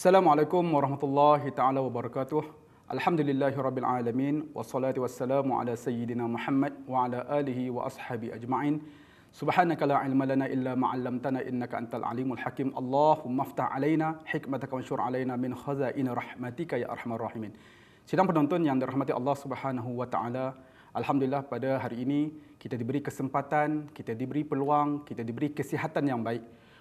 Assalamualaikum warahmatullahi taala wabarakatuh. Alhamdulillahirabbil alamin wassalatu wassalamu ala sayyidina Muhammad wa ala alihi wa ashabi ajma'in. Subhanaka la ilma lana illa ma 'allamtana innaka antal alimul hakim. Allahumma aftah 'alaina hikmataka wanshur 'alaina min khazain rahmatika ya arhamar rahimin. Sidang penonton yang dirahmati Allah Subhanahu wa taala, alhamdulillah pada hari ini kita diberi kesempatan, kita diberi peluang, kita diberi kesihatan yang baik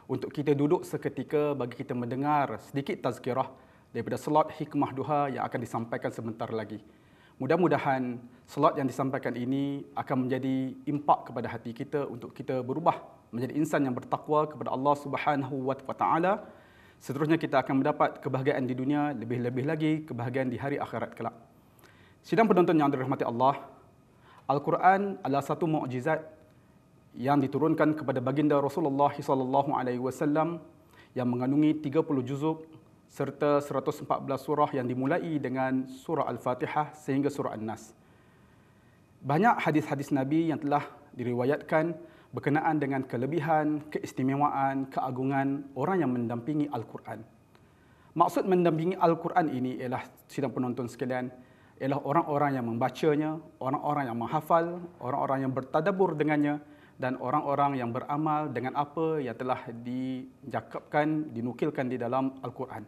untuk kita duduk seketika bagi kita mendengar sedikit tazkirah daripada slot hikmah duha yang akan disampaikan sebentar lagi. Mudah-mudahan slot yang disampaikan ini akan menjadi impak kepada hati kita untuk kita berubah menjadi insan yang bertakwa kepada Allah Subhanahu wa taala. Seterusnya kita akan mendapat kebahagiaan di dunia, lebih-lebih lagi kebahagiaan di hari akhirat kelak. Sidang penonton yang dirahmati Allah, Al-Quran adalah satu mukjizat yang diturunkan kepada baginda Rasulullah sallallahu alaihi wasallam yang mengandungi 30 juzuk serta 114 surah yang dimulai dengan surah Al-Fatihah sehingga surah An-Nas. Banyak hadis-hadis Nabi yang telah diriwayatkan berkenaan dengan kelebihan, keistimewaan, keagungan orang yang mendampingi Al-Quran. Maksud mendampingi Al-Quran ini ialah sidang penonton sekalian, ialah orang-orang yang membacanya, orang-orang yang menghafal, orang-orang yang bertadabur dengannya, dan orang-orang yang beramal dengan apa yang telah dijakapkan dinukilkan di dalam Al-Quran.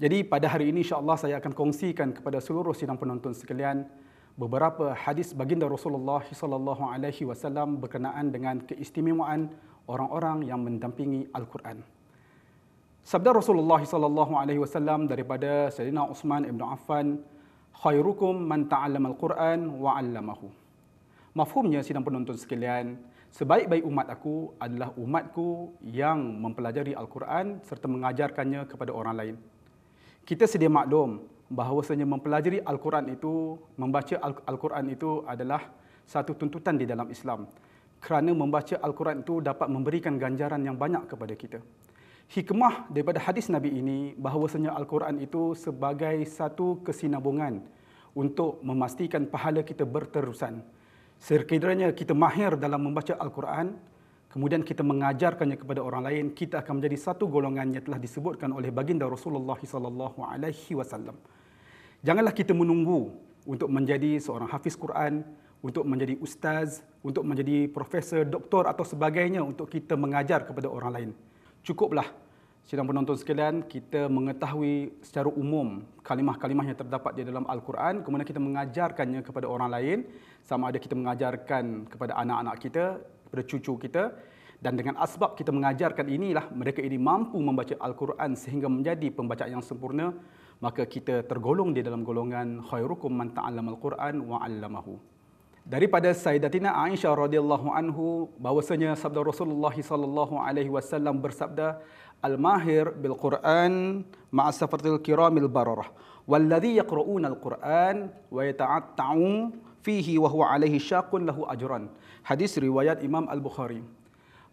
Jadi pada hari ini insya-Allah saya akan kongsikan kepada seluruh sidang penonton sekalian beberapa hadis baginda Rasulullah sallallahu alaihi wasallam berkenaan dengan keistimewaan orang-orang yang mendampingi Al-Quran. Sabda Rasulullah sallallahu alaihi wasallam daripada Sayyidina Uthman ibn Affan, "Khairukum man ta'allama Al-Quran wa 'allamahu." Mafhumnya sidang penonton sekalian, sebaik-baik umat aku adalah umatku yang mempelajari Al-Quran serta mengajarkannya kepada orang lain. Kita sedia maklum bahawasanya mempelajari Al-Quran itu, membaca Al-Quran itu adalah satu tuntutan di dalam Islam. Kerana membaca Al-Quran itu dapat memberikan ganjaran yang banyak kepada kita. Hikmah daripada hadis Nabi ini bahawasanya Al-Quran itu sebagai satu kesinabungan untuk memastikan pahala kita berterusan. Sekiranya kita mahir dalam membaca Al-Quran, kemudian kita mengajarkannya kepada orang lain, kita akan menjadi satu golongan yang telah disebutkan oleh baginda Rasulullah SAW. Janganlah kita menunggu untuk menjadi seorang hafiz Quran, untuk menjadi ustaz, untuk menjadi profesor, doktor atau sebagainya untuk kita mengajar kepada orang lain. Cukuplah sidang penonton sekalian, kita mengetahui secara umum kalimah-kalimah yang terdapat di dalam Al-Quran, kemudian kita mengajarkannya kepada orang lain, sama ada kita mengajarkan kepada anak-anak kita, kepada cucu kita, dan dengan asbab kita mengajarkan inilah, mereka ini mampu membaca Al-Quran sehingga menjadi pembaca yang sempurna, maka kita tergolong di dalam golongan khairukum man ta'allamal Quran wa 'allamahu daripada Sayyidatina Aisyah radhiyallahu anhu bahwasanya sabda Rasulullah sallallahu alaihi wasallam bersabda al mahir bil Quran ma'a safaratil kiramil bararah walladhi yaqra'una al Quran wa yata'attau fihi wa huwa alaihi syaqqun lahu ajran hadis riwayat Imam al Bukhari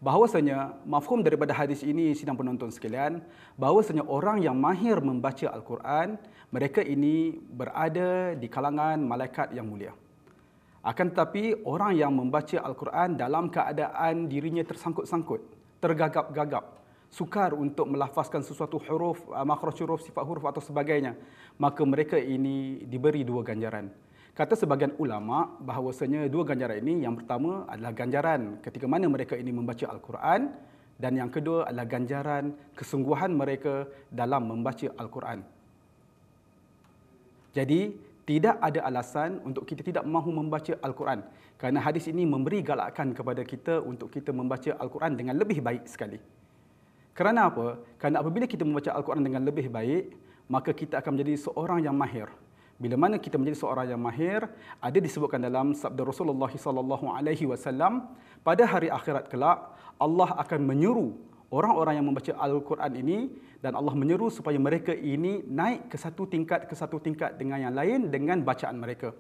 bahwasanya mafhum daripada hadis ini sidang penonton sekalian bahwasanya orang yang mahir membaca al Quran mereka ini berada di kalangan malaikat yang mulia akan tetapi orang yang membaca Al-Quran dalam keadaan dirinya tersangkut-sangkut, tergagap-gagap, sukar untuk melafazkan sesuatu huruf, ah, makhraj huruf, sifat huruf atau sebagainya, maka mereka ini diberi dua ganjaran. Kata sebagian ulama bahawasanya dua ganjaran ini yang pertama adalah ganjaran ketika mana mereka ini membaca Al-Quran dan yang kedua adalah ganjaran kesungguhan mereka dalam membaca Al-Quran. Jadi tidak ada alasan untuk kita tidak mahu membaca Al-Quran. Kerana hadis ini memberi galakan kepada kita untuk kita membaca Al-Quran dengan lebih baik sekali. Kerana apa? Kerana apabila kita membaca Al-Quran dengan lebih baik, maka kita akan menjadi seorang yang mahir. Bila mana kita menjadi seorang yang mahir, ada disebutkan dalam sabda Rasulullah SAW, pada hari akhirat kelak Allah akan menyuruh orang-orang yang membaca Al-Quran ini dan Allah menyeru supaya mereka ini naik ke satu tingkat ke satu tingkat dengan yang lain dengan bacaan mereka.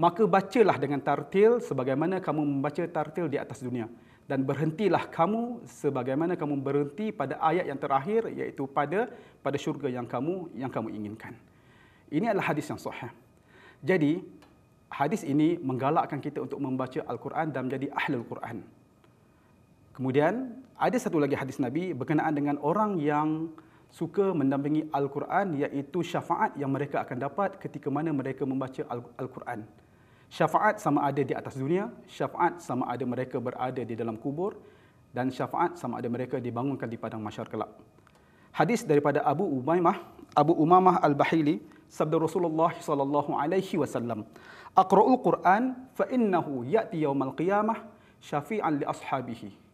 Maka bacalah dengan tartil sebagaimana kamu membaca tartil di atas dunia dan berhentilah kamu sebagaimana kamu berhenti pada ayat yang terakhir iaitu pada pada syurga yang kamu yang kamu inginkan. Ini adalah hadis yang sahih. Jadi hadis ini menggalakkan kita untuk membaca Al-Quran dan menjadi ahli Al-Quran. Kemudian ada satu lagi hadis Nabi berkenaan dengan orang yang suka mendampingi Al-Quran iaitu syafaat yang mereka akan dapat ketika mana mereka membaca Al-Quran. Syafaat sama ada di atas dunia, syafaat sama ada mereka berada di dalam kubur dan syafaat sama ada mereka dibangunkan di padang masyar kelak. Hadis daripada Abu Umaymah, Abu Umamah Al-Bahili, sabda Rasulullah sallallahu alaihi wasallam, "Aqra'ul Quran fa innahu ya'ti yawmal qiyamah syafi'an li ashabihi."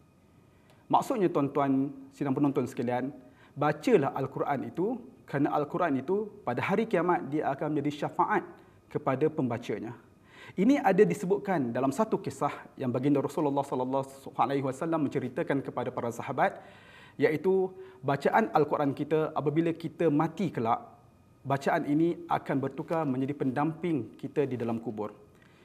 Maksudnya tuan-tuan sidang penonton sekalian, bacalah Al-Quran itu kerana Al-Quran itu pada hari kiamat dia akan menjadi syafaat kepada pembacanya. Ini ada disebutkan dalam satu kisah yang baginda Rasulullah sallallahu alaihi wasallam menceritakan kepada para sahabat iaitu bacaan Al-Quran kita apabila kita mati kelak bacaan ini akan bertukar menjadi pendamping kita di dalam kubur.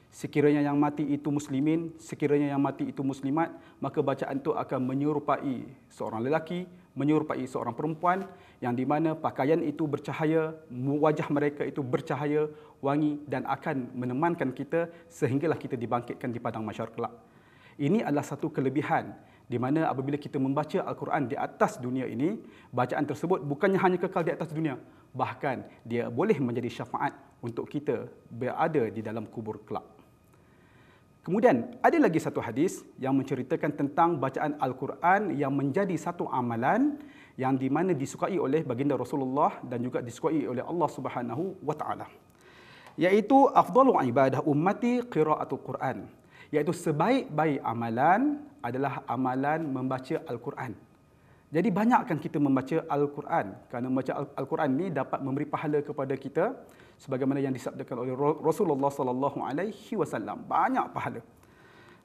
Sekiranya yang mati itu muslimin, sekiranya yang mati itu muslimat, maka bacaan itu akan menyerupai seorang lelaki, menyerupai seorang perempuan yang di mana pakaian itu bercahaya, wajah mereka itu bercahaya, wangi dan akan menemankan kita sehinggalah kita dibangkitkan di padang masyar kelak. Ini adalah satu kelebihan di mana apabila kita membaca Al-Quran di atas dunia ini, bacaan tersebut bukannya hanya kekal di atas dunia, bahkan dia boleh menjadi syafaat untuk kita berada di dalam kubur kelak. Kemudian ada lagi satu hadis yang menceritakan tentang bacaan Al-Quran yang menjadi satu amalan yang di mana disukai oleh baginda Rasulullah dan juga disukai oleh Allah Subhanahu wa taala. Yaitu afdalu ibadah ummati qiraatul Quran. Yaitu sebaik-baik amalan adalah amalan membaca Al-Quran. Jadi banyakkan kita membaca Al-Quran kerana membaca Al-Quran ni dapat memberi pahala kepada kita sebagaimana yang disabdakan oleh Rasulullah sallallahu alaihi wasallam. Banyak pahala.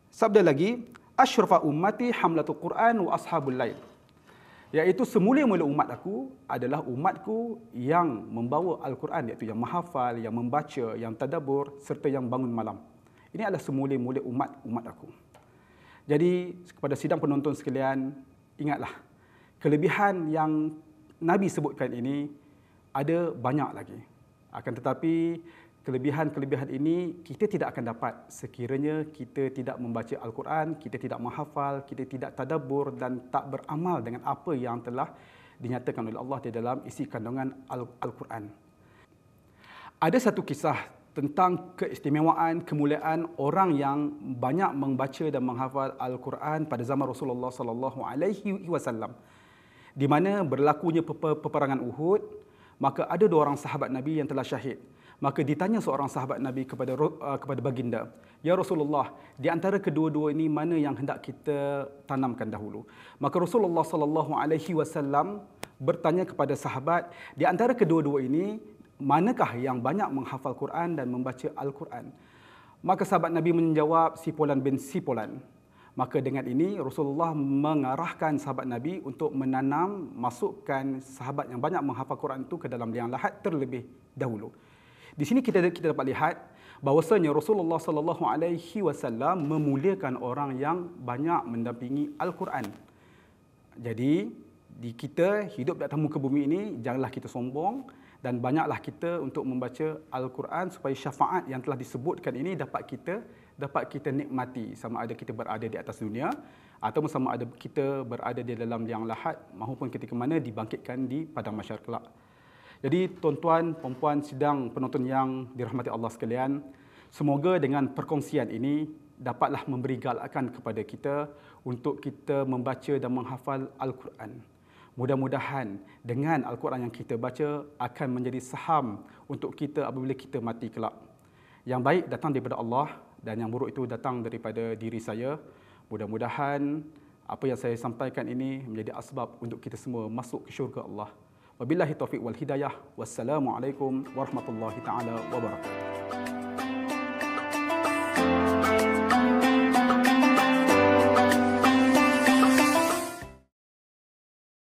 Sabda lagi, asyrafa ummati hamlatul Quran wa ashabul lail. yaitu semulia-mulia umat aku adalah umatku yang membawa Al-Quran iaitu yang menghafal, yang membaca, yang tadabur serta yang bangun malam. Ini adalah semulia-mulia umat umat aku. Jadi kepada sidang penonton sekalian, ingatlah kelebihan yang Nabi sebutkan ini ada banyak lagi. Akan tetapi kelebihan-kelebihan ini kita tidak akan dapat sekiranya kita tidak membaca Al-Quran, kita tidak menghafal, kita tidak tadabur dan tak beramal dengan apa yang telah dinyatakan oleh Allah di dalam isi kandungan Al-Quran. Ada satu kisah tentang keistimewaan, kemuliaan orang yang banyak membaca dan menghafal Al-Quran pada zaman Rasulullah sallallahu alaihi wasallam di mana berlakunya peperangan Uhud, maka ada dua orang sahabat Nabi yang telah syahid. Maka ditanya seorang sahabat Nabi kepada eh, kepada baginda, "Ya Rasulullah, di antara kedua-dua ini mana yang hendak kita tanamkan dahulu?" Maka Rasulullah sallallahu alaihi wasallam bertanya kepada sahabat, "Di antara kedua-dua ini, manakah yang banyak menghafal Quran dan membaca Al-Quran?" Maka sahabat Nabi menjawab, "Sipolan bin Sipolan." Maka dengan ini Rasulullah mengarahkan sahabat Nabi untuk menanam masukkan sahabat yang banyak menghafal Quran itu ke dalam liang lahat terlebih dahulu. Di sini kita kita dapat lihat bahwasanya Rasulullah sallallahu alaihi wasallam memuliakan orang yang banyak mendampingi Al-Quran. Jadi di kita hidup di atas muka bumi ini janganlah kita sombong, dan banyaklah kita untuk membaca al-Quran supaya syafaat yang telah disebutkan ini dapat kita dapat kita nikmati sama ada kita berada di atas dunia atau sama ada kita berada di dalam liang lahat maupun ketika mana dibangkitkan di padang mahsyar kelak. Jadi tuan-tuan, puan-puan sidang penonton yang dirahmati Allah sekalian, semoga dengan perkongsian ini dapatlah memberi galakan kepada kita untuk kita membaca dan menghafal al-Quran mudah-mudahan dengan Al-Quran yang kita baca akan menjadi saham untuk kita apabila kita mati kelak. Yang baik datang daripada Allah dan yang buruk itu datang daripada diri saya. Mudah-mudahan apa yang saya sampaikan ini menjadi asbab untuk kita semua masuk ke syurga Allah. Wabillahi taufiq wal hidayah. Wassalamualaikum warahmatullahi taala wabarakatuh.